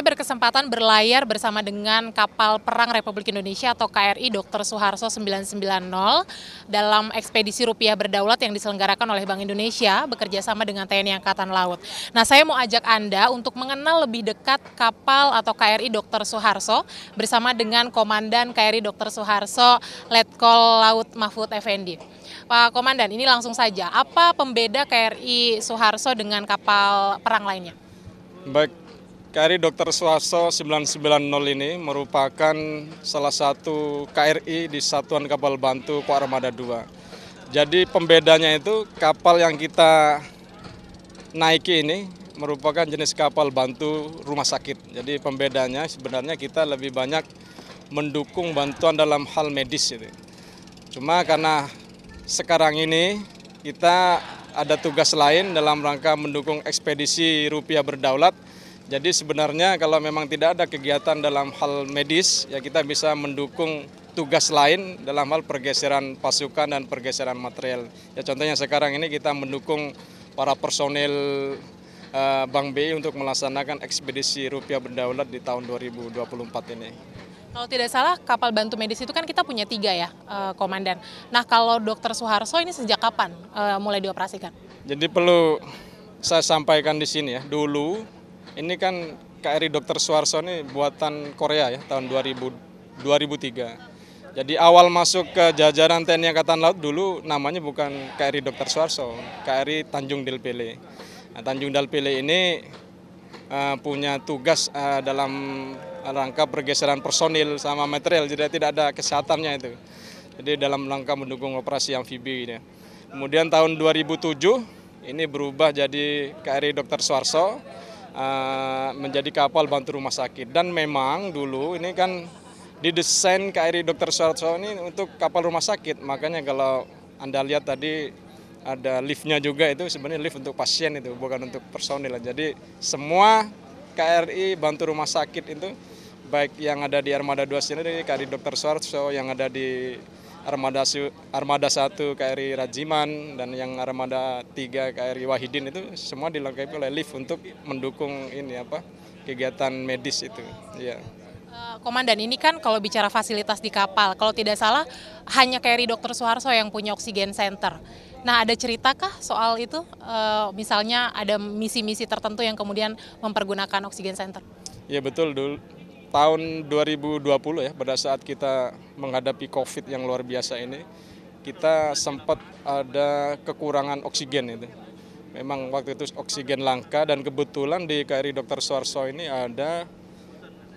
saya berkesempatan berlayar bersama dengan kapal perang Republik Indonesia atau KRI Dr. Suharto 990 dalam ekspedisi rupiah berdaulat yang diselenggarakan oleh Bank Indonesia bekerja sama dengan TNI Angkatan Laut. Nah, saya mau ajak Anda untuk mengenal lebih dekat kapal atau KRI Dr. Suharto bersama dengan Komandan KRI Dr. Suharto Letkol Laut Mahfud Effendi. Pak Komandan, ini langsung saja, apa pembeda KRI Suharto dengan kapal perang lainnya? Baik, KRI Dr. Suwaso 990 ini merupakan salah satu KRI di Satuan Kapal Bantu Kuat Armada 2. Jadi pembedanya itu kapal yang kita naiki ini merupakan jenis kapal bantu rumah sakit. Jadi pembedanya sebenarnya kita lebih banyak mendukung bantuan dalam hal medis Gitu. Cuma karena sekarang ini kita ada tugas lain dalam rangka mendukung ekspedisi rupiah berdaulat jadi sebenarnya kalau memang tidak ada kegiatan dalam hal medis, ya kita bisa mendukung tugas lain dalam hal pergeseran pasukan dan pergeseran material. Ya contohnya sekarang ini kita mendukung para personil uh, Bank BI untuk melaksanakan ekspedisi rupiah berdaulat di tahun 2024 ini. Kalau tidak salah kapal bantu medis itu kan kita punya tiga ya, uh, Komandan. Nah kalau Dokter Soeharto ini sejak kapan uh, mulai dioperasikan? Jadi perlu saya sampaikan di sini ya, dulu ini kan KRI Dr. Suarso ini buatan Korea ya tahun 2000, 2003. Jadi awal masuk ke jajaran TNI Angkatan Laut dulu namanya bukan KRI Dr. Suarso, KRI Tanjung Delpele. Nah, Tanjung Delpele ini uh, punya tugas uh, dalam rangka pergeseran personil sama material, jadi tidak ada kesehatannya itu. Jadi dalam rangka mendukung operasi amfibi ini. Kemudian tahun 2007 ini berubah jadi KRI Dr. Suarso Eh, menjadi kapal bantu rumah sakit. Dan memang dulu ini kan didesain KRI Dr. Suharto ini untuk kapal rumah sakit. Makanya kalau Anda lihat tadi ada liftnya juga itu sebenarnya lift untuk pasien itu bukan untuk personil. Jadi semua KRI bantu rumah sakit itu baik yang ada di Armada 2 sini KRI Dr. Suharto yang ada di armada armada 1 KRI Rajiman dan yang armada 3 KRI Wahidin itu semua dilengkapi oleh lift untuk mendukung ini apa kegiatan medis itu ya Komandan ini kan kalau bicara fasilitas di kapal, kalau tidak salah hanya KRI Dr. Soeharto yang punya oksigen center. Nah, ada ceritakah soal itu? E, misalnya ada misi-misi tertentu yang kemudian mempergunakan oksigen center? Ya betul dulu tahun 2020 ya pada saat kita menghadapi COVID yang luar biasa ini kita sempat ada kekurangan oksigen itu. Memang waktu itu oksigen langka dan kebetulan di KRI Dr. Suarso ini ada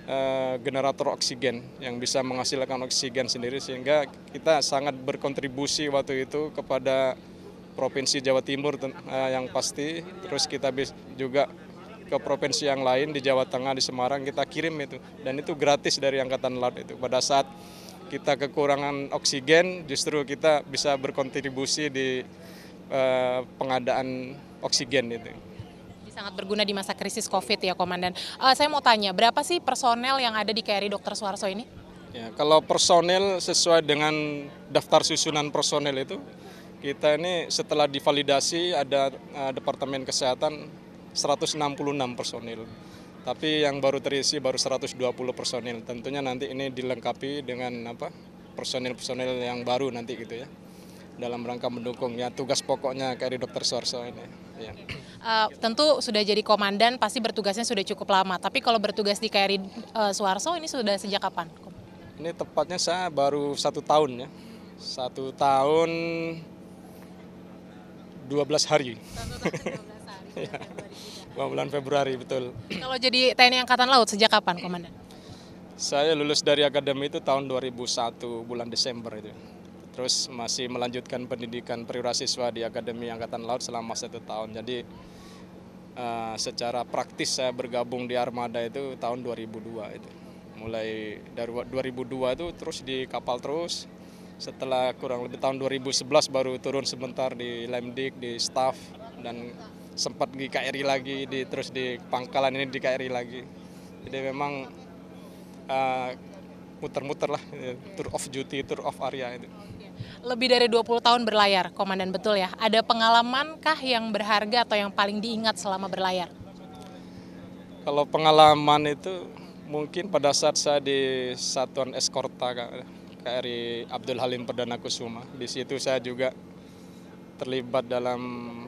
uh, generator oksigen yang bisa menghasilkan oksigen sendiri sehingga kita sangat berkontribusi waktu itu kepada Provinsi Jawa Timur uh, yang pasti terus kita juga ke provinsi yang lain di Jawa Tengah, di Semarang kita kirim itu dan itu gratis dari Angkatan Laut itu. Pada saat kita kekurangan oksigen, justru kita bisa berkontribusi di eh, pengadaan oksigen itu sangat berguna di masa krisis COVID ya Komandan. Uh, saya mau tanya, berapa sih personel yang ada di KRI Dr. Suharso ini? Ya, kalau personel sesuai dengan daftar susunan personel itu, kita ini setelah divalidasi ada uh, Departemen Kesehatan 166 personil. Tapi yang baru terisi baru 120 personil. Tentunya nanti ini dilengkapi dengan apa? personil-personil yang baru nanti gitu ya dalam rangka mendukung ya tugas pokoknya KRI Dr. Suarso ini. Ya. Uh, tentu sudah jadi komandan pasti bertugasnya sudah cukup lama. Tapi kalau bertugas di KRI uh, eh, Suarso ini sudah sejak kapan? Ini tepatnya saya baru satu tahun ya, satu tahun 12 hari. 12 hari ya bulan Februari betul. Kalau jadi TNI Angkatan Laut sejak kapan, Komandan? Saya lulus dari akademi itu tahun 2001 bulan Desember itu. Terus masih melanjutkan pendidikan siswa di Akademi Angkatan Laut selama satu tahun. Jadi uh, secara praktis saya bergabung di Armada itu tahun 2002 itu. Mulai dari 2002 itu terus di kapal terus. Setelah kurang lebih tahun 2011 baru turun sebentar di Lemdik, di staff dan sempat di KRI lagi, di, terus di Pangkalan ini di KRI lagi. Jadi memang eh, muter-muter lah, ya, tour of duty, tour of area itu. Lebih dari 20 tahun berlayar, Komandan betul ya. Ada pengalaman kah yang berharga atau yang paling diingat selama berlayar? Kalau pengalaman itu mungkin pada saat saya di Satuan Eskorta KRI Abdul Halim Perdana Kusuma. Di situ saya juga terlibat dalam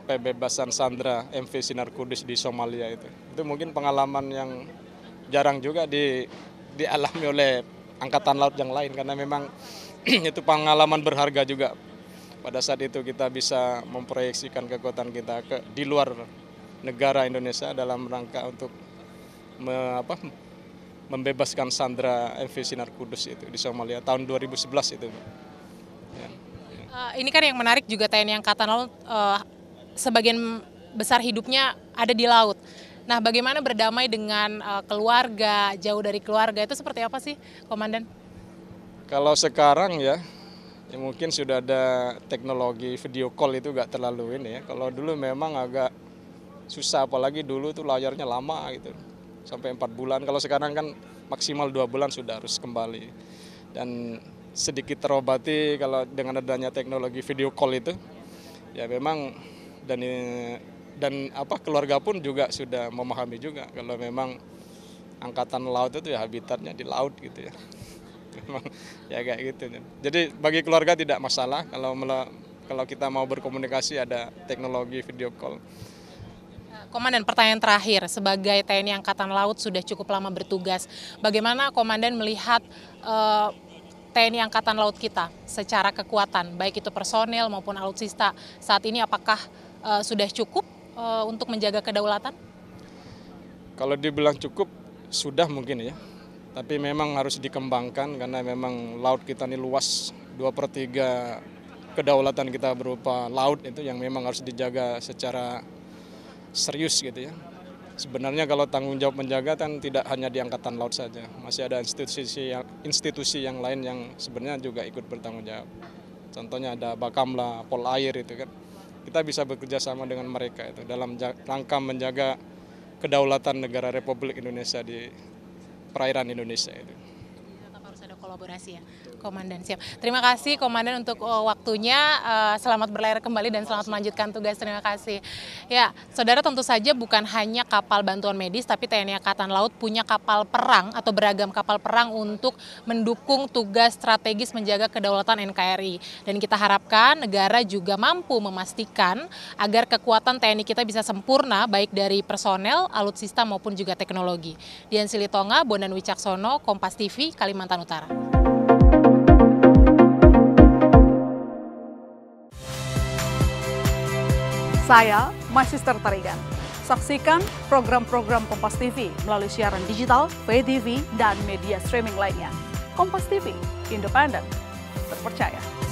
pembebasan sandra MV Sinar Kudus di Somalia itu. Itu mungkin pengalaman yang jarang juga di dialami oleh angkatan laut yang lain karena memang itu pengalaman berharga juga. Pada saat itu kita bisa memproyeksikan kekuatan kita ke di luar negara Indonesia dalam rangka untuk me, apa, membebaskan sandra MV Sinar Kudus itu di Somalia tahun 2011 itu. Ya. Uh, ini kan yang menarik juga TNI Angkatan Laut uh, sebagian besar hidupnya ada di laut. Nah, bagaimana berdamai dengan uh, keluarga, jauh dari keluarga itu seperti apa sih, Komandan? Kalau sekarang ya, ya mungkin sudah ada teknologi video call itu gak terlalu ini ya. Kalau dulu memang agak susah, apalagi dulu tuh layarnya lama gitu, sampai empat bulan. Kalau sekarang kan maksimal dua bulan sudah harus kembali. Dan sedikit terobati kalau dengan adanya teknologi video call itu. Ya memang dan dan apa keluarga pun juga sudah memahami juga kalau memang angkatan laut itu ya habitatnya di laut gitu ya. Memang ya kayak gitu. Jadi bagi keluarga tidak masalah kalau kalau kita mau berkomunikasi ada teknologi video call. Komandan, pertanyaan terakhir. Sebagai TNI Angkatan Laut sudah cukup lama bertugas, bagaimana Komandan melihat uh, TNI Angkatan Laut kita secara kekuatan, baik itu personel maupun alutsista saat ini apakah e, sudah cukup e, untuk menjaga kedaulatan? Kalau dibilang cukup, sudah mungkin ya. Tapi memang harus dikembangkan karena memang laut kita ini luas, 2 per 3 kedaulatan kita berupa laut itu yang memang harus dijaga secara serius gitu ya sebenarnya kalau tanggung jawab menjaga kan tidak hanya di Angkatan Laut saja. Masih ada institusi yang, institusi yang lain yang sebenarnya juga ikut bertanggung jawab. Contohnya ada Bakamla, Polair itu kan. Kita bisa bekerja sama dengan mereka itu dalam rangka menjaga kedaulatan negara Republik Indonesia di perairan Indonesia itu kolaborasi ya. Komandan siap. Terima kasih Komandan untuk eh, waktunya. Eh, selamat berlayar kembali dan selamat melanjutkan tugas. Terima kasih. Ya, Saudara tentu saja bukan hanya kapal bantuan medis tapi TNI Angkatan Laut punya kapal perang atau beragam kapal perang untuk mendukung tugas strategis menjaga kedaulatan NKRI. Dan kita harapkan negara juga mampu memastikan agar kekuatan TNI kita bisa sempurna baik dari personel, alutsista maupun juga teknologi. Dian Silitonga, Bondan Wicaksono, Kompas TV, Kalimantan Utara. Saya, masih tertarik. Tarigan. Saksikan program-program Kompas TV melalui siaran digital, pay TV, dan media streaming lainnya. Kompas TV, independen, terpercaya.